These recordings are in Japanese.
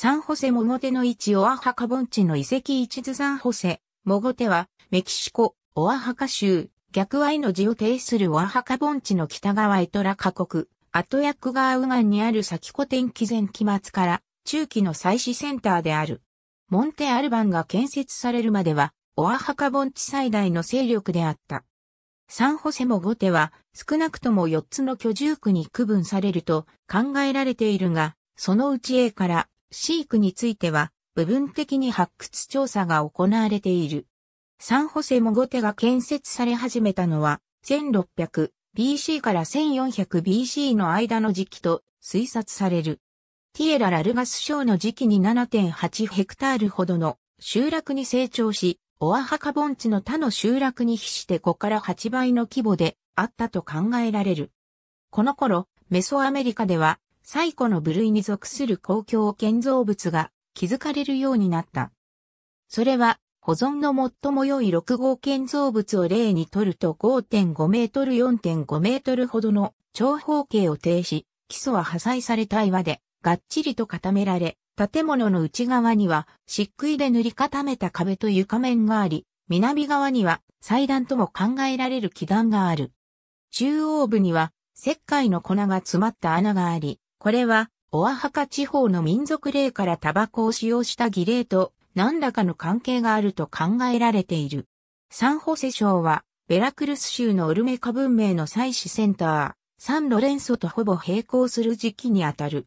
サンホセモゴテの位置オアハカ盆地の遺跡一図サンホセ、モゴテは、メキシコ、オアハカ州、逆イの字を呈するオアハカ盆地の北側エトラカ国、アトヤクガーウガンにある先古典紀前期末から中期の祭祀センターである。モンテアルバンが建設されるまでは、オアハカ盆地最大の勢力であった。サンホセモゴテは少なくとも4つの居住区に区分されると考えられているが、そのうち A からシークについては、部分的に発掘調査が行われている。サンホセモゴテが建設され始めたのは、1600BC から 1400BC の間の時期と推察される。ティエラ・ラルガス省の時期に7.8ヘクタールほどの集落に成長し、オアハカ盆地の他の集落に比して5から8倍の規模であったと考えられる。この頃、メソアメリカでは最古の部類に属する公共建造物が築かれるようになった。それは、保存の最も良い6号建造物を例にとると5.5メートル4.5メートルほどの長方形を呈し、基礎は破砕された岩で、がっちりと固められ、建物の内側には漆喰で塗り固めた壁と床面があり、南側には祭壇とも考えられる基壇がある。中央部には石灰の粉が詰まった穴があり、これは、オアハカ地方の民族霊からタバコを使用した儀礼と何らかの関係があると考えられている。サンホセ省は、ベラクルス州のオルメカ文明の祭祀センター、サンロレンソとほぼ並行する時期にあたる。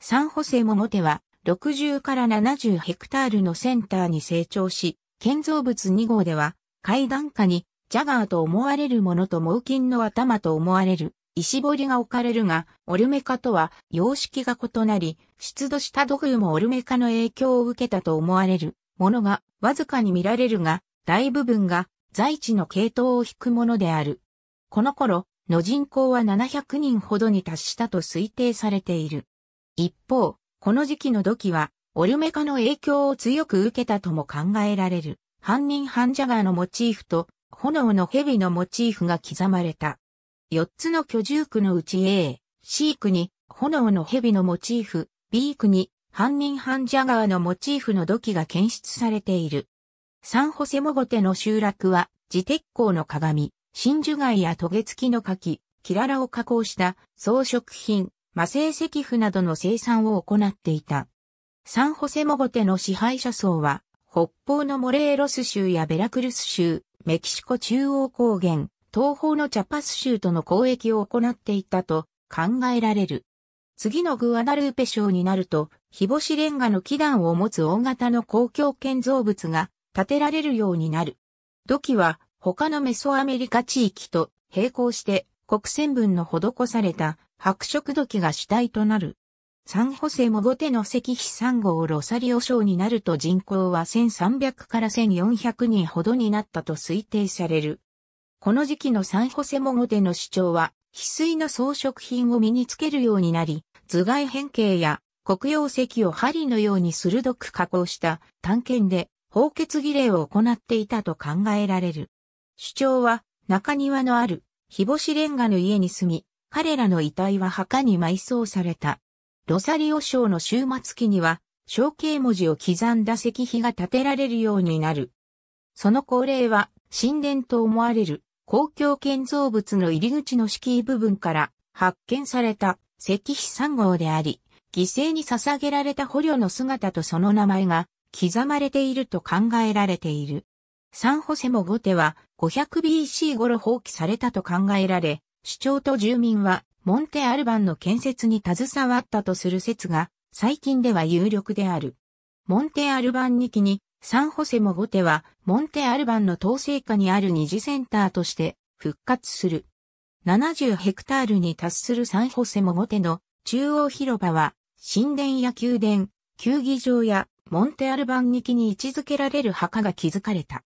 サンホセモモテは、60から70ヘクタールのセンターに成長し、建造物2号では、階段下に、ジャガーと思われるものと猛禽の頭と思われる、石彫りが置かれるが、オルメカとは様式が異なり、出土した土偶もオルメカの影響を受けたと思われるものがわずかに見られるが、大部分が在地の系統を引くものである。この頃、の人口は700人ほどに達したと推定されている。一方、この時期の土器は、オルメカの影響を強く受けたとも考えられる、犯人ハンジャガーのモチーフと、炎の蛇のモチーフが刻まれた。4つの居住区のうち A、C 区に炎の蛇のモチーフ、B 区に犯人犯ジャガーのモチーフの土器が検出されている。サンホセモゴテの集落は、自鉄鋼の鏡、真珠貝やトゲ付きの柿、キララを加工した装飾品、魔性石符などの生産を行っていた。サンホセモゴテの支配者層は、北方のモレーロス州やベラクルス州、メキシコ中央高原、東方のチャパス州との交易を行っていたと考えられる。次のグアダルーペ省になると、日干しレンガの基壇を持つ大型の公共建造物が建てられるようになる。土器は他のメソアメリカ地域と並行して国船分の施された白色土器が主体となる。サンホセモゴテの石碑3号ロサリオ省になると人口は1300から1400人ほどになったと推定される。この時期のサンホセモゴでの主張は、翡翠の装飾品を身につけるようになり、頭蓋変形や黒曜石を針のように鋭く加工した探検で放血儀礼を行っていたと考えられる。主張は中庭のある日干しレンガの家に住み、彼らの遺体は墓に埋葬された。ロサリオ章の終末期には、象形文字を刻んだ石碑が建てられるようになる。その恒例は神殿と思われる公共建造物の入り口の敷居部分から発見された石碑3号であり、犠牲に捧げられた捕虜の姿とその名前が刻まれていると考えられている。サンホセモゴテは 500BC 頃放棄されたと考えられ、主張と住民はモンテアルバンの建設に携わったとする説が最近では有力である。モンテアルバン2期にサンホセモゴテは、モンテアルバンの統制下にある二次センターとして復活する。70ヘクタールに達するサンホセモゴテの中央広場は、神殿や宮殿、球技場やモンテアルバン域に位置づけられる墓が築かれた。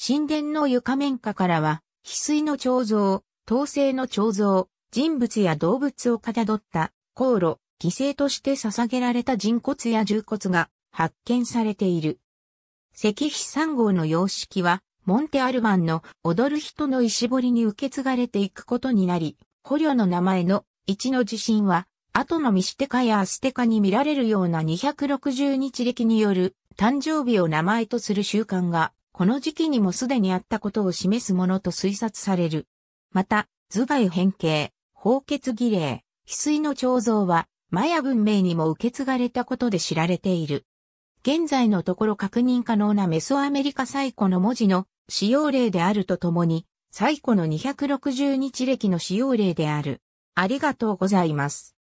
神殿の床面下からは、翡翠の彫像、統制の彫像、人物や動物をかたどった、航路、犠牲として捧げられた人骨や重骨が発見されている。石碑3号の様式は、モンテアルマンの踊る人の石彫りに受け継がれていくことになり、捕虜の名前の1の地震は、後のミシテカやアステカに見られるような260日歴による誕生日を名前とする習慣が、この時期にもすでにあったことを示すものと推察される。また、頭蓋変形、放血儀礼、翡翠の彫像は、マヤ文明にも受け継がれたことで知られている。現在のところ確認可能なメソアメリカ最古の文字の使用例であるとともに、最古の260日歴の使用例である。ありがとうございます。